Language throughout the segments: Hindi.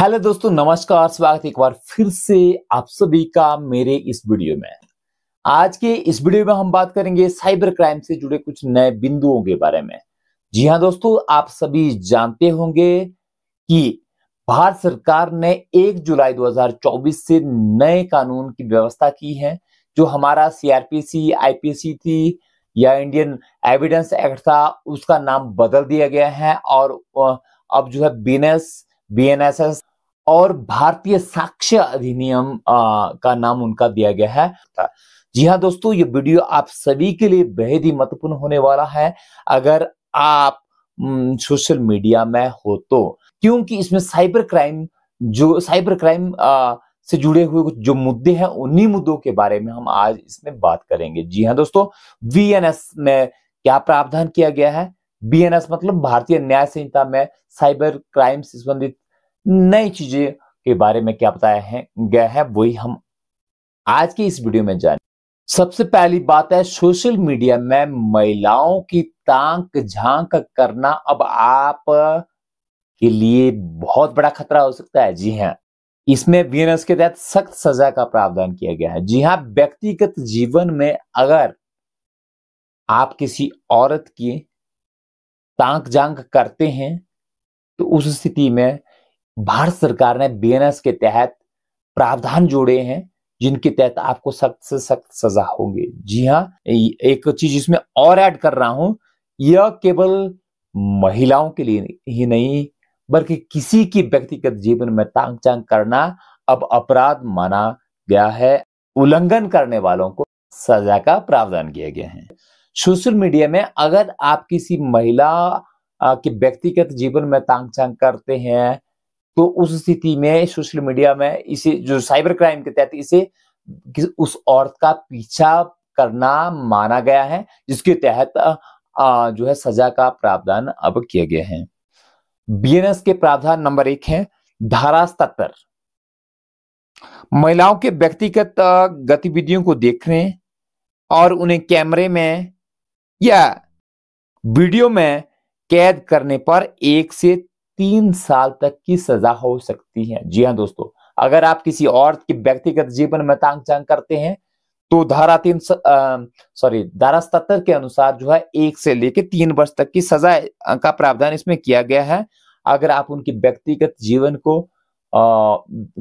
हेलो दोस्तों नमस्कार स्वागत एक बार फिर से आप सभी का मेरे इस वीडियो में आज के इस वीडियो में हम बात करेंगे साइबर क्राइम से जुड़े कुछ नए बिंदुओं के बारे में जी हाँ दोस्तों आप सभी जानते होंगे कि भारत सरकार ने 1 जुलाई 2024 से नए कानून की व्यवस्था की है जो हमारा सीआरपीसी आईपीसी थी या इंडियन एविडेंस एक्ट था उसका नाम बदल दिया गया है और अब जो है बिनेस बीएनएसएस और भारतीय साक्ष्य अधिनियम का नाम उनका दिया गया है जी हाँ दोस्तों ये वीडियो आप सभी के लिए बेहद ही महत्वपूर्ण होने वाला है अगर आप सोशल मीडिया में हो तो क्योंकि इसमें साइबर क्राइम जो साइबर क्राइम आ, से जुड़े हुए जो मुद्दे हैं उन्हीं मुद्दों के बारे में हम आज इसमें बात करेंगे जी हाँ दोस्तों वीएनएस में क्या प्रावधान किया गया है बीएनएस मतलब भारतीय न्याय संहिता में साइबर क्राइम से संबंधित नई चीजें के बारे में क्या बताया है गया है वही हम आज की इस वीडियो में जाने सबसे पहली बात है सोशल मीडिया में महिलाओं की तांक झांक करना अब आप के लिए बहुत बड़ा खतरा हो सकता है जी हाँ इसमें बीएनएस के तहत सख्त सजा का प्रावधान किया गया है जी हाँ व्यक्तिगत जीवन में अगर आप किसी औरत की तांक जांग करते हैं तो उस स्थिति में भारत सरकार ने बीएनएस के तहत प्रावधान जोड़े हैं जिनके तहत आपको सख्त से सख्त सजा होगी जी हाँ एक चीज इसमें और ऐड कर रहा हूं यह केवल महिलाओं के लिए ही नहीं बल्कि किसी की व्यक्तिगत जीवन में तांग चांग करना अब अपराध माना गया है उल्लंघन करने वालों को सजा का प्रावधान किया गया है सोशल मीडिया में अगर आप किसी महिला के व्यक्तिगत जीवन में तांग छांग करते हैं तो उस स्थिति में सोशल मीडिया में इसे जो साइबर क्राइम के तहत इसे उस औरत का पीछा करना माना गया है जिसके तहत जो है सजा का प्रावधान अब किए गए हैं बीएनएस के प्रावधान नंबर एक है धारा सतर महिलाओं के व्यक्तिगत गतिविधियों को देखने और उन्हें कैमरे में या वीडियो में कैद करने पर एक से तीन साल तक की सजा हो सकती है जी हाँ दोस्तों अगर आप किसी और के व्यक्तिगत जीवन में तांग चांग करते हैं तो धारा तीन सॉरी धारा सतर के अनुसार जो है एक से लेकर तीन वर्ष तक की सजा का प्रावधान इसमें किया गया है अगर आप उनके व्यक्तिगत जीवन को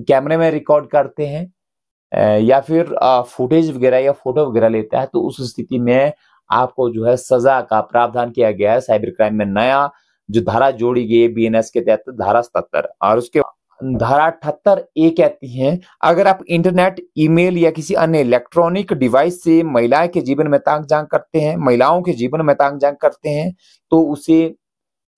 कैमरे में रिकॉर्ड करते हैं या फिर फुटेज वगैरह या फोटो वगैरह लेता है तो उस स्थिति में आपको जो है सजा का प्रावधान किया गया है साइबर क्राइम में नया जो धारा जोड़ी गई है बीएनएस के तहत धारा सतर और उसके धारा अठहत्तर ए कहती है अगर आप इंटरनेट ईमेल या किसी अन्य इलेक्ट्रॉनिक डिवाइस से महिलाएं के जीवन में तांग जांग करते हैं महिलाओं के जीवन में तांग जांग करते हैं तो उसे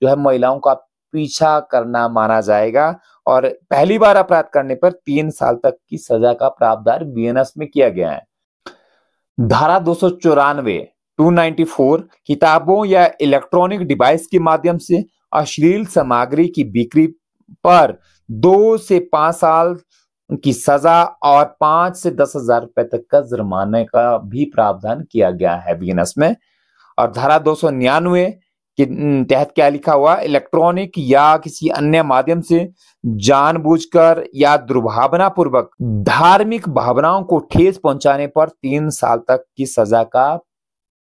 जो है महिलाओं का पीछा करना माना जाएगा और पहली बार अपराध करने पर तीन साल तक की सजा का प्रावधान बीएनएस में किया गया है धारा दो 294 किताबों या इलेक्ट्रॉनिक डिवाइस के माध्यम से अश्लील सामग्री की बिक्री पर दो से पांच साल की सजा और पांच से दस हजार रुपए तक का जुर्माने का भी प्रावधान किया गया है बिजनेस में और धारा दो सौ निन्यानवे के तहत क्या लिखा हुआ इलेक्ट्रॉनिक या किसी अन्य माध्यम से जानबूझकर या दुर्भावना पूर्वक धार्मिक भावनाओं को ठेस पहुंचाने पर तीन साल तक की सजा का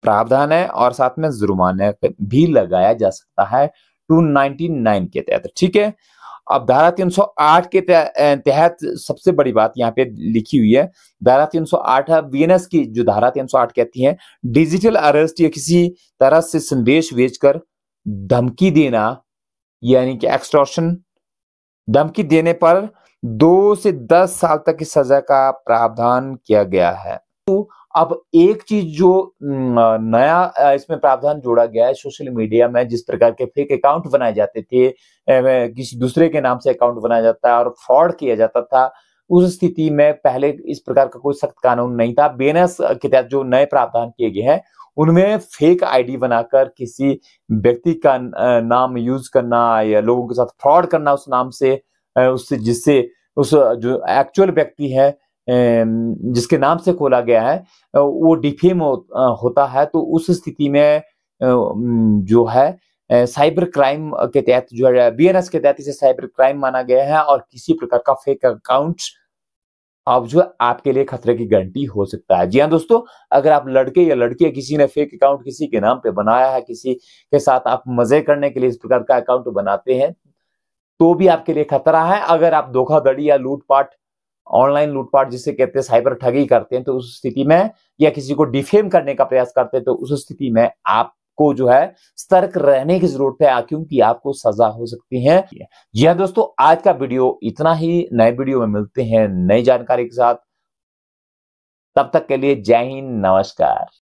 प्रावधान है और साथ में जुर्माने भी लगाया जा सकता है 299 के तहत ठीक है अब धारा 308 के तहत सबसे बड़ी बात यहाँ पे लिखी हुई है धारा 308 है वीएनएस की जो धारा 308 कहती है डिजिटल अरेस्ट या किसी तरह से संदेश भेजकर धमकी देना यानी कि एक्सट्रॉशन धमकी देने पर दो से दस साल तक की सजा का प्रावधान किया गया है तो अब एक चीज जो नया इसमें प्रावधान जोड़ा गया है सोशल मीडिया में जिस प्रकार के फेक अकाउंट बनाए जाते थे किसी दूसरे के नाम से अकाउंट बनाया जाता है और फ्रॉड किया जाता था उस स्थिति में पहले इस प्रकार का कोई सख्त कानून नहीं था बेनस के तहत जो नए प्रावधान किए गए हैं उनमें फेक आईडी बनाकर किसी व्यक्ति का नाम यूज करना या लोगों के साथ फ्रॉड करना उस नाम से उससे जिससे उस जो एक्चुअल व्यक्ति है जिसके नाम से खोला गया है वो डिफेम हो, होता है तो उस स्थिति में जो है साइबर क्राइम के तहत जो है बी के तहत इसे साइबर क्राइम माना गया है और किसी प्रकार का फेक अकाउंट अब जो आपके लिए खतरे की गारंटी हो सकता है जी हाँ दोस्तों अगर आप लड़के या लड़की या किसी ने फेक अकाउंट किसी के नाम पे बनाया है किसी के साथ आप मजे करने के लिए इस प्रकार का अकाउंट बनाते हैं तो भी आपके लिए खतरा है अगर आप धोखाधड़ी या लूटपाट ऑनलाइन लूटपाट जिसे कहते हैं साइबर ठगी करते हैं तो उस स्थिति में या किसी को डिफेम करने का प्रयास करते हैं तो उस स्थिति में आप को जो है सतर्क रहने की जरूरत है क्योंकि आपको सजा हो सकती है यह हाँ दोस्तों आज का वीडियो इतना ही नए वीडियो में मिलते हैं नई जानकारी के साथ तब तक के लिए जय हिंद नमस्कार